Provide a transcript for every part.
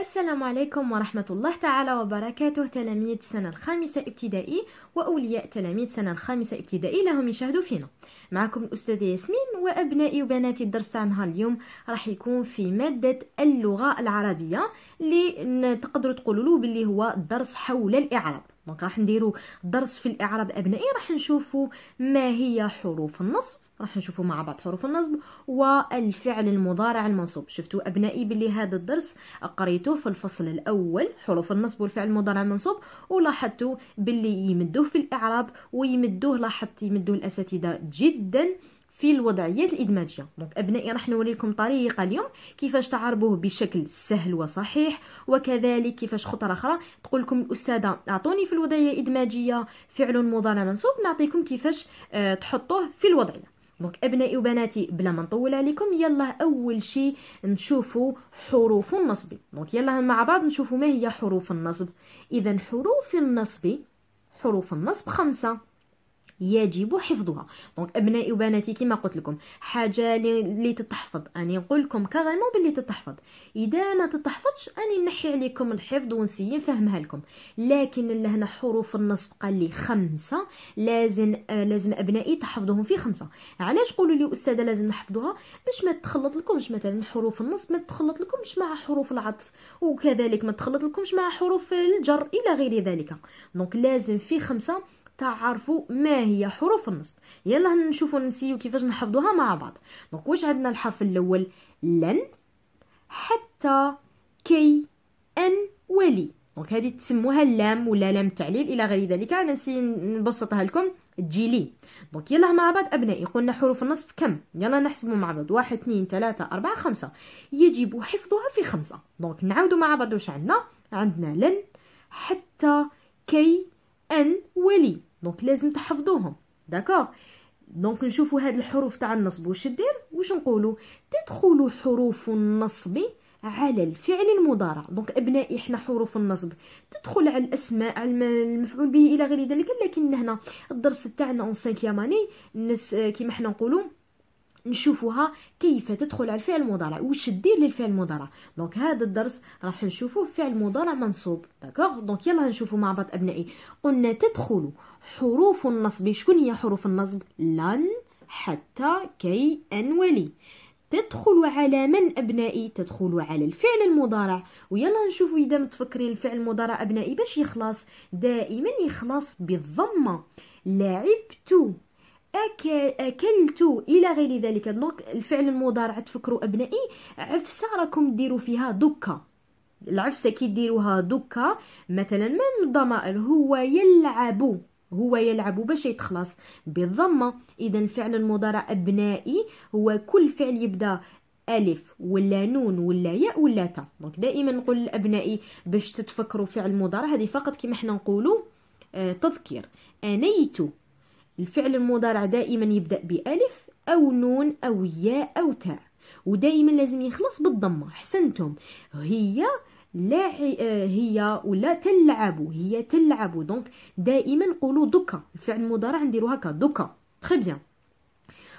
السلام عليكم ورحمة الله تعالى وبركاته تلاميذ سنة الخامسة ابتدائي وأولياء تلاميذ سنة الخامسة ابتدائي لهم يشاهدوا فينا معكم الأستاذة ياسمين وأبنائي وبناتي الدرس تاع نهار اليوم راح يكون في مادة اللغة العربية اللي تقدروا تقولوا له باللي هو درس حول الإعراب دونك راح نديرو درس في الإعراب أبنائي راح نشوفوا ما هي حروف النصب راح نشوفوا مع بعض حروف النصب والفعل المضارع المنصوب شفتوا أبنائي باللي هذا الدرس قريتوه في الفصل الأول حروف النصب والفعل المضارع المنصوب ولاحظتوا باللي يمدوه في الإعراب ويمدوه لاحظت يمدوه الأساتذة جدا في الوضعيات الادماجيه دونك ابنائي راح نوريكم طريقه اليوم كيفاش تعربوه بشكل سهل وصحيح وكذلك كيفاش خطره اخرى تقول لكم الاستاذه اعطوني في الوضعيه الادماجيه فعل مضارع منصوب نعطيكم كيفاش آه، تحطوه في الوضعيه دونك ابنائي وبناتي بلا ما نطول عليكم يلا اول شيء نشوفوا حروف النصب دونك يلا مع بعض نشوفوا ما هي حروف النصب اذا حروف النصب حروف النصب خمسه يجب حفظها دونك ابنائي وبناتي كما قلت لكم حاجه اللي تتحفظ اني نقول لكم كغامون باللي تتحفظ اذا ما تتحفظش اني نحي عليكم الحفظ ونسي نفهمها لكم لكن لهنا حروف النصب قال لي خمسه لازم آه لازم ابنائي تحفظهم في خمسه علاش قولوا لي استاذه لازم نحفظوها باش ما تخلط لكمش مثلا حروف النصب ما تخلط لكمش مع حروف العطف وكذلك ما تخلط لكمش مع حروف الجر الى غير ذلك دونك لازم في خمسه تعرفوا ما هي حروف النصب يلا نشوفوا نسيو كيفاش نحفظوها مع بعض دونك واش عندنا الحرف الاول لن حتى كي ان ولي دونك هذه تسموها اللام ولا لام تعليل الى غير ذلك انا نسي نبسطها لكم تجي لي دونك يلا مع بعض ابنائي قلنا حروف النصب كم يلا نحسبوا مع بعض واحد اثنين ثلاثة أربعة خمسة يجب حفظها في خمسة دونك نعاودوا مع بعض واش عندنا عندنا لن حتى كي ان ولي دونك لازم تحفظوهم داكوغ دونك نشوفوا هاد الحروف تاع النصب واش دير واش نقولوا تدخل حروف النصب على الفعل المضارع دونك ابنائي احنا حروف النصب تدخل على الاسماء على المفعول به الى غير ذلك لكن هنا الدرس تاعنا اون 5 اني الناس كيما حنا نقولوا نشوفوها كيف تدخل على الفعل المضارع واش دير للفعل المضارع دونك هذا الدرس راح نشوفوه فعل مضارع منصوب داكوغ دونك يلا نشوفو مع بعض ابنائي قلنا تدخل حروف النصب شكون هي حروف النصب لن حتى كي ان ولي تدخل على من ابنائي تدخل على الفعل المضارع ويلا نشوفوا اذا متفكرين الفعل المضارع ابنائي باش يخلص دائما يخلص بالضمه لعبت أكلت إلى غير ذلك دونك الفعل المضارع تفكروا أبنائي عفسة راكم ديروا فيها دكا العفسة كي ديروها دكا مثلا من الضمائر هو يلعب هو يلعب باش يتخلص بالضمة إذا الفعل المضارع أبنائي هو كل فعل يبدأ ألف ولا نون ولا ياء ولا تا دونك دائما نقول لأبنائي باش تتفكروا فعل مضارع هذه فقط كما حنا نقولوا آه تذكير أنيت الفعل المضارع دائما يبدأ بألف أو نون أو ياء أو تاء ودائما لازم يخلص بالضمة حسنتم هي لا آه، هي ولا تلعب هي تلعب دونك دائما نقولوا دوكا الفعل المضارع نديرو هكا دوكا تري بيان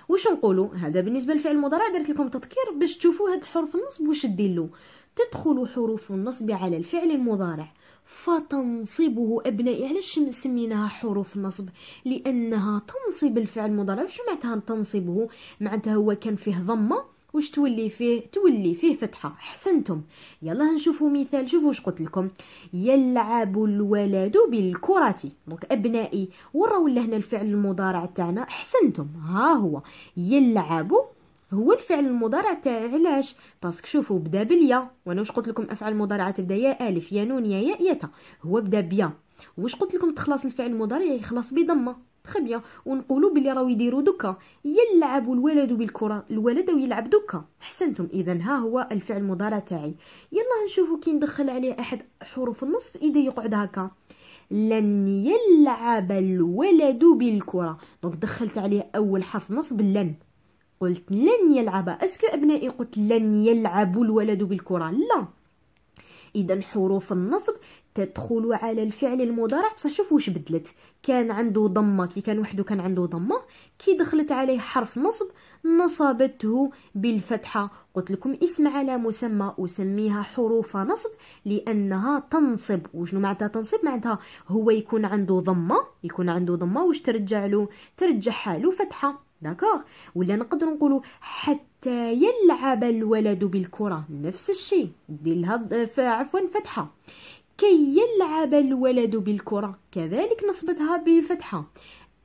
واش نقولوا هذا بالنسبه للفعل المضارع درت لكم تذكير باش تشوفوا هاد حرف النصب واش دير له تدخل حروف النصب على الفعل المضارع فتنصبه أبنائي علاش سميناها حروف النصب لأنها تنصب الفعل المضارع شو معناتها تنصبه معناتها هو كان فيه ضمة واش تولي فيه تولي فيه فتحة حسنتم يلا نشوفوا مثال شوفوا واش قلت لكم يلعب الولد بالكرة دونك ابنائي وراو لهنا الفعل المضارع تاعنا حسنتم ها هو يلعب هو الفعل المضارع تاعي علاش باسكو شوفوا بدا باليا وانا واش قلت لكم افعال المضارعه تبدا يا الف يا نون يا ياء يا تا هو بدا بيا واش قلت لكم تخلص الفعل المضارع يخلص يعني بضمه تخي بيان ونقولوا بلي راهو يديروا دوكا يلعب الولد بالكره الولد يلعب دوكا احسنتم اذا ها هو الفعل المضارع تاعي يلا نشوفوا كي ندخل عليه احد حروف النصب اذا يقعد هكا لن يلعب الولد بالكره دونك دخلت عليه اول حرف نصب لن قلت لن يلعب اسكو ابنائي قلت لن يلعب الولد بالكره لا اذا حروف النصب تدخل على الفعل المضارع بصح شوف واش بدلت كان عنده ضمه كي كان وحده كان عنده ضمه كي دخلت عليه حرف نصب نصبته بالفتحه قلت لكم اسم على مسمى اسميها حروف نصب لانها تنصب وشنو معناتها تنصب معناتها هو يكون عنده ضمه يكون عنده ضمه واش ترجع له ترجعها له فتحه داكوغ ولا نقدر نقولوا حتى يلعب الولد بالكره نفس الشيء دير لها عفوا فتحه كي يلعب الولد بالكره كذلك نصبتها بالفتحه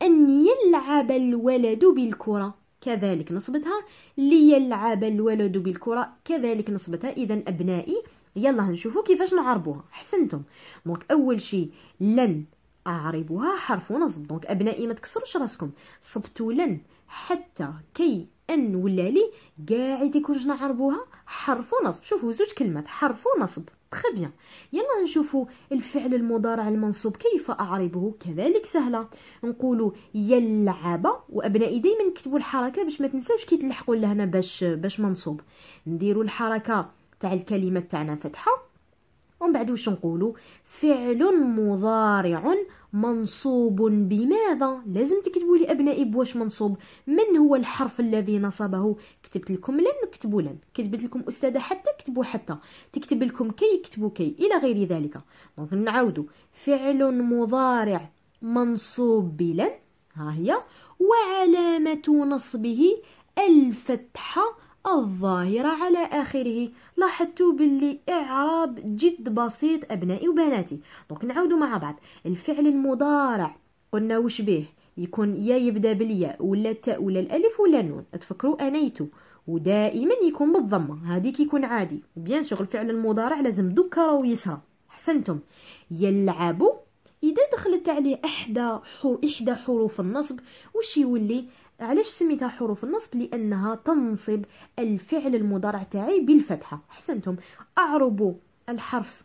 ان يلعب الولد بالكره كذلك نصبتها ليلعب الولد بالكره كذلك نصبتها اذا ابنائي يلا هنشوفوا كيفاش نعربوها حسنتم دونك اول شيء لن اعربها حرف نصب دونك ابنائي ما تكسروش راسكم صبتوا لن حتى كي ان ولا لي كاع ديكو جنا عربوها حرف ونصب شوفوا زوج كلمات حرف ونصب تري بيان يلا نشوفوا الفعل المضارع المنصوب كيف اعربه كذلك سهله نقولوا يلعب وابنائي دائما نكتبوا الحركه باش ما تنساوش كي تلحقوا لهنا باش باش منصوب نديروا الحركه تاع الكلمه تاعنا فتحه ومن بعد واش نقولوا فعل مضارع منصوب بماذا لازم تكتبوا لي ابنائي بواش منصوب من هو الحرف الذي نصبه كتبت لكم لن نكتبوا لن كتبت لكم استاذه حتى كتبوا حتى تكتب لكم كي يكتبوا كي الى غير ذلك دونك نعاودوا فعل مضارع منصوب بلن ها هي وعلامه نصبه الفتحه الظاهرة على آخره لاحظت باللي إعراب جد بسيط أبنائي وبناتي دونك نعاودوا مع بعض الفعل المضارع قلنا وش به يكون يا يبدا بالياء ولا التاء ولا الالف ولا النون تفكروا انيتو ودائما يكون بالضمه هذيك يكون عادي بيان سور الفعل المضارع لازم دكر ويسرى احسنتم يلعب اذا دخلت عليه احدى حر... احدى حروف النصب وش يولي علاش سميتها حروف النصب لانها تنصب الفعل المضارع تاعي بالفتحه احسنتم اعرب الحرف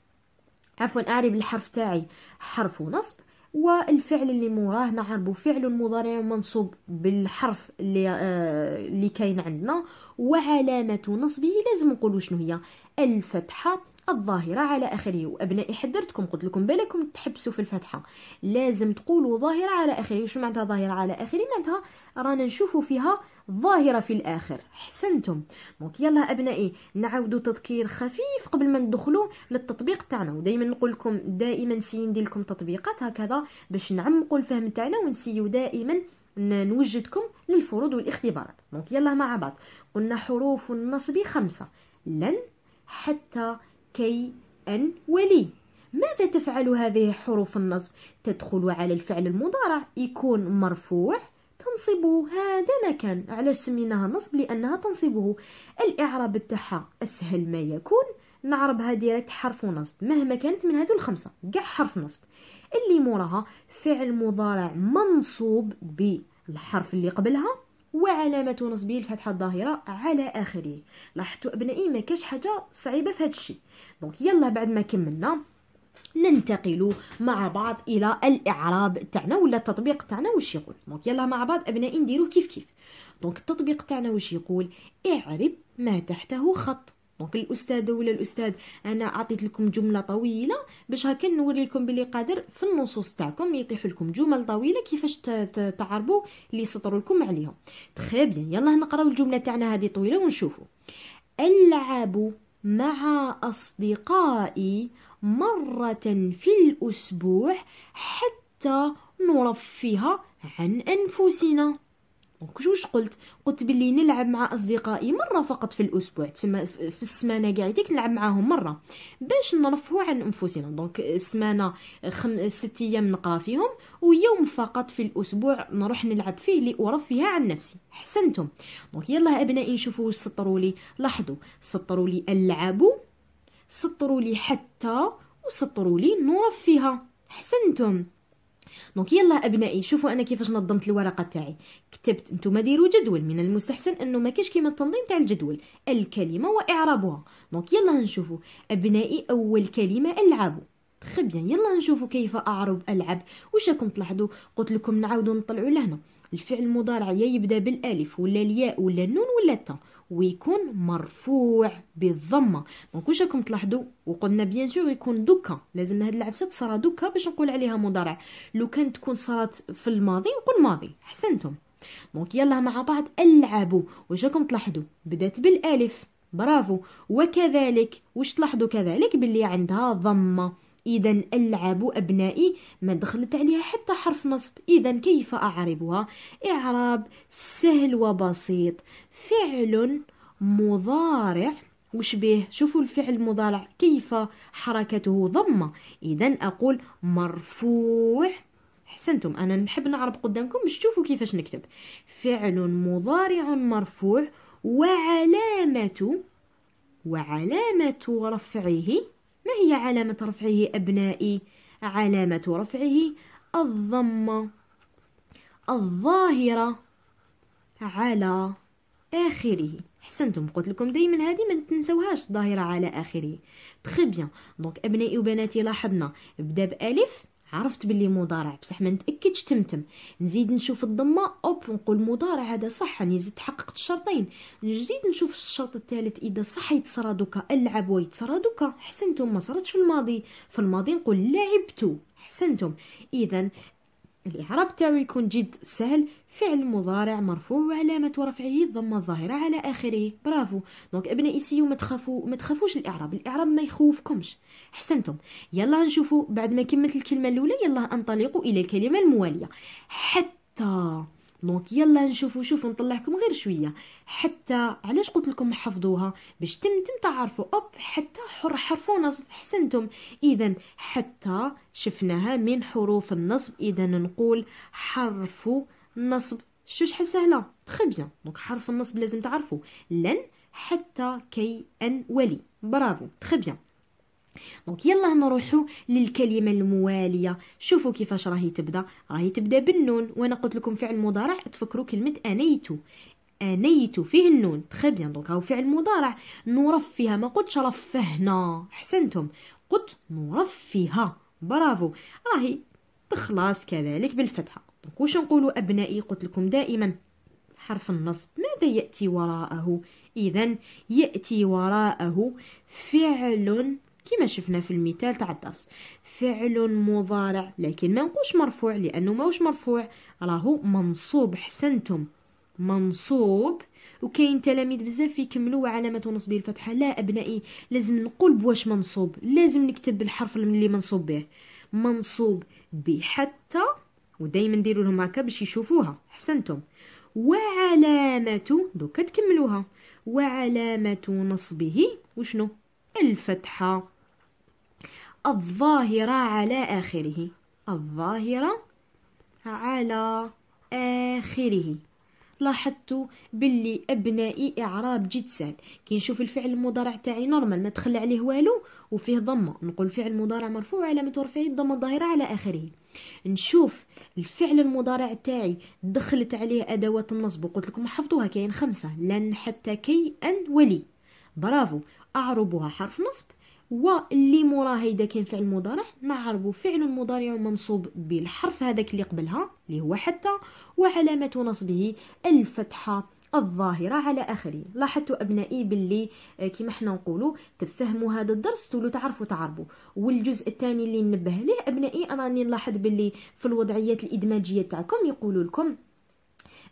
عفوا اعرب الحرف تاعي حرف نصب والفعل اللي موراه نعربو فعل مضارع منصوب بالحرف اللي آه اللي كاين عندنا وعلامه نصبه لازم نقولوا شنو هي الفتحه الظاهرة على آخره وأبنائي حذرتكم قلت لكم بالكم تحبسوا في الفتحة لازم تقولوا ظاهرة على آخره شو معناتها ظاهرة على آخره معناتها رانا نشوفوا فيها ظاهرة في الآخر حسنتم دونك يلا أبنائي نعاودوا تذكير خفيف قبل ما ندخلوا للتطبيق تاعنا ودائما نقول لكم دائما نسي ندير لكم تطبيقات هكذا باش نعمقوا الفهم تاعنا ونسيو دائما نوجدكم للفروض والاختبارات دونك يلا مع بعض قلنا حروف النصب خمسة لن حتى كي أن ولي ماذا تفعل هذه حروف النصب تدخل على الفعل المضارع يكون مرفوع تنصبه هذا مكان علاش سميناها نصب لانها تنصبه الاعراب تاعها اسهل ما يكون نعربها ديريكت حرف نصب مهما كانت من هذو الخمسه كاع حرف نصب اللي موراها فعل مضارع منصوب بالحرف اللي قبلها وعلامة نصبه الفتحة الظاهرة على آخره لاحظتوا أبنائي ما كاش حاجة صعيبة في هذا الشيء دونك يلا بعد ما كملنا ننتقل مع بعض الى الاعراب تاعنا ولا التطبيق تاعنا واش يقول دونك يلا مع بعض ابنائي نديرو كيف كيف دونك التطبيق تاعنا واش يقول اعرب ما تحته خط دونك الاستاذه ولا الاستاذ انا عطيت لكم جمله طويله باش هكا نوري لكم بلي قادر في النصوص تاعكم يطيح لكم جمل طويله كيفاش تعربوا اللي سطر لكم عليهم تخي بيان يلا نقراو الجمله تاعنا هذه طويله ونشوفوا العب مع اصدقائي مره في الاسبوع حتى نرفه عن انفسنا دونك جوج قلت قلت بلي نلعب مع اصدقائي مره فقط في الاسبوع تسمى في السمانه كاع ديك نلعب معاهم مره باش نرفعوا عن انفسنا دونك السمانه خم... ست ايام نقرا فيهم ويوم فقط في الاسبوع نروح نلعب فيه لارفه عن نفسي حسنتم دونك يلا ابنائي نشوفوا سطروا لي لاحظوا سطروا لي العبوا سطروا لي حتى وسطروا لي نرفه حسنتم دونك يلا ابنائي شوفوا انا كيفاش نظمت الورقه تاعي كتبت انتم ديروا جدول من المستحسن انه ما كاش كيما التنظيم تاع الجدول الكلمه واعرابها دونك يلا نشوفوا ابنائي اول كلمه العبوا تخي بيان يلا نشوفوا كيف اعرب العب واش راكم تلاحظوا قلت لكم نعاودوا نطلعوا لهنا الفعل المضارع يا يبدا بالالف ولا الياء ولا النون ولا التاء ويكون مرفوع بالضمه دونك واش راكم تلاحظوا وقلنا بيان سور يكون دوكا لازم هاد العفسة تصرى دوكا باش نقول عليها مضارع لو كانت تكون صرات في الماضي نقول ماضي حسنتم دونك يلا مع بعض العبوا واش راكم تلاحظوا بدات بالالف برافو وكذلك واش تلاحظوا كذلك باللي عندها ضمه إذا ألعب أبنائي ما دخلت عليها حتى حرف نصب إذا كيف أعربها إعراب سهل وبسيط فعل مضارع وش به شوفوا الفعل المضارع كيف حركته ضمة إذا أقول مرفوع حسنتم أنا نحب نعرب قدامكم باش تشوفوا كيفاش نكتب فعل مضارع مرفوع وعلامة وعلامة رفعه ما هي علامة رفعه أبنائي؟ علامة رفعه الضمة الظاهرة على آخره حسنتم قلت لكم دائما هذه ما تنسوهاش ظاهرة على آخره تخي بيان دونك أبنائي وبناتي لاحظنا بدا بألف عرفت باللي مضارع بصح ما نتاكدش تمتم نزيد نشوف الضمه اوب نقول مضارع هذا صح راني زدت حققت الشرطين نزيد نشوف الشرط الثالث اذا صح يتصرى دوكا العب ويتصرى دوكا حسنتم ما صرتش في الماضي في الماضي نقول لعبتو حسنتم اذا الإعراب تاعو يكون جد سهل فعل مضارع مرفوع وعلامة رفعه الضمة الظاهرة على آخره برافو دونك أبنائي سيو ما تخافو ما تخافوش الإعراب الإعراب ما يخوفكمش حسنتم يلا نشوفوا بعد ما كملت الكلمة الأولى يلا انطلقوا إلى الكلمة الموالية حتى دونك يلا نشوفوا شوفوا نطلعكم غير شويه حتى علاش قلت لكم حفظوها باش تمتم تعرفوا اوب حتى حر حرف نصب حسنتم اذا حتى شفناها من حروف النصب اذا نقول حرف نصب شو شحال سهله تري بيان دونك حرف النصب لازم تعرفوا لن حتى كي ان ولي برافو تري بيان دونك يلا نروحو للكلمه المواليه شوفوا كيفاش راهي تبدا راهي تبدا بالنون وانا قلت لكم فعل مضارع تفكروا كلمه انيت انيت فيه النون تخي بيان دونك هاو فعل مضارع نرفيها ما قلتش رفهنا احسنتم قلت نرفيها برافو راهي تخلص كذلك بالفتحه دونك واش نقولوا ابنائي قلت لكم دائما حرف النصب ماذا ياتي وراءه اذا ياتي وراءه فعل كما شفنا في المثال تاع الدرس فعل مضارع لكن ما نقولش مرفوع لانه ماهوش مرفوع راهو منصوب حسنتم منصوب وكاين تلاميذ بزاف يكملوا علامة نصبه الفتحة لا أبنائي لازم نقول بواش منصوب لازم نكتب بالحرف اللي منصوب به منصوب بحتى ودايما نديروا لهم هكا باش يشوفوها حسنتم وعلامة دوكا تكملوها وعلامة نصبه وشنو الفتحة الظاهرة على آخره الظاهرة على آخره لاحظت باللي ابنائي اعراب جد سهل كي نشوف الفعل المضارع تاعي نورمال ما تخلى عليه والو وفيه ضمه نقول فعل مضارع مرفوع علامه رفعه الضمه الظاهره على اخره نشوف الفعل المضارع تاعي دخلت عليه ادوات النصب وقلت لكم حفظوها كاين خمسه لن حتى كي ان ولي برافو اعربها حرف نصب واللي موراها اذا كان فعل مضارع نعربو فعل مضارع منصوب بالحرف هذاك اللي قبلها اللي هو حتى وعلامه نصبه الفتحه الظاهرة على آخره لاحظتوا أبنائي باللي آه، كما حنا نقولوا تفهموا هذا الدرس تولوا تعرفوا تعربوا والجزء الثاني اللي ننبه ليه أبنائي أنا راني نلاحظ باللي في الوضعيات الإدماجية تاعكم يقولوا لكم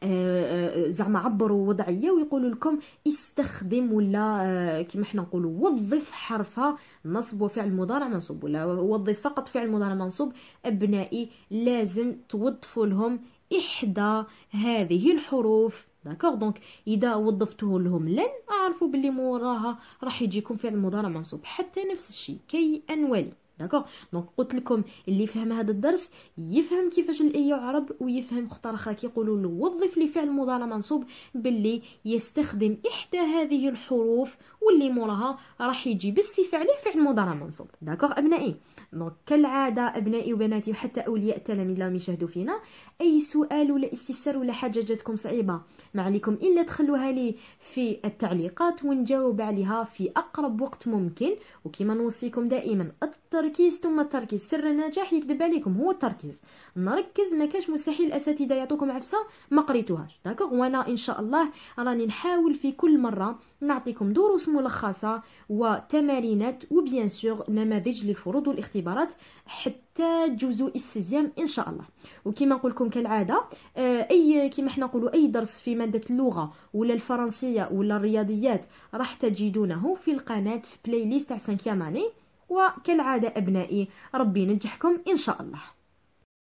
آه، آه، زعما عبروا وضعيه ويقولوا لكم استخدم ولا آه، كما حنا نقولوا وظف حرفها نصب وفعل مضارع منصوب ولا وظف فقط فعل مضارع منصوب ابنائي لازم توظفوا لهم احدى هذه الحروف داكوغ دونك اذا وظفته لهم لن اعرفوا باللي موراها راح يجيكم فعل مضارع منصوب حتى نفس الشيء كي انولي داكوغ دونك قلت لكم اللي فهم هذا الدرس يفهم كيفاش الايه عرب ويفهم خطر اخرى كيقولوا له وظف لي فعل مضارع منصوب باللي يستخدم احدى هذه الحروف واللي موراها راح يجي بالصفه عليه فعل مضارع منصوب داكوغ ابنائي دونك كالعاده ابنائي وبناتي وحتى اولياء التلاميذ لهم يشاهدوا فينا اي سؤال ولا استفسار ولا حاجه جاتكم صعيبه ما عليكم الا تخلوها لي في التعليقات ونجاوب عليها في اقرب وقت ممكن وكما نوصيكم دائما التركيز ثم التركيز سر النجاح يكذب عليكم هو التركيز نركز ما كاش مستحيل الاساتذه يعطوكم عفسه ما قريتوهاش داكوغ وانا ان شاء الله راني نحاول في كل مره نعطيكم دروس ملخصه وتمارينات وبيان سور نماذج للفروض والاختبارات حتى حتى جوزو السيزيام ان شاء الله وكما نقول لكم كالعاده آه، اي كما حنا نقولوا اي درس في ماده اللغه ولا الفرنسيه ولا الرياضيات راح تجدونه في القناه في بلاي ليست تاع 5 اني وكالعاده ابنائي ربي ينجحكم ان شاء الله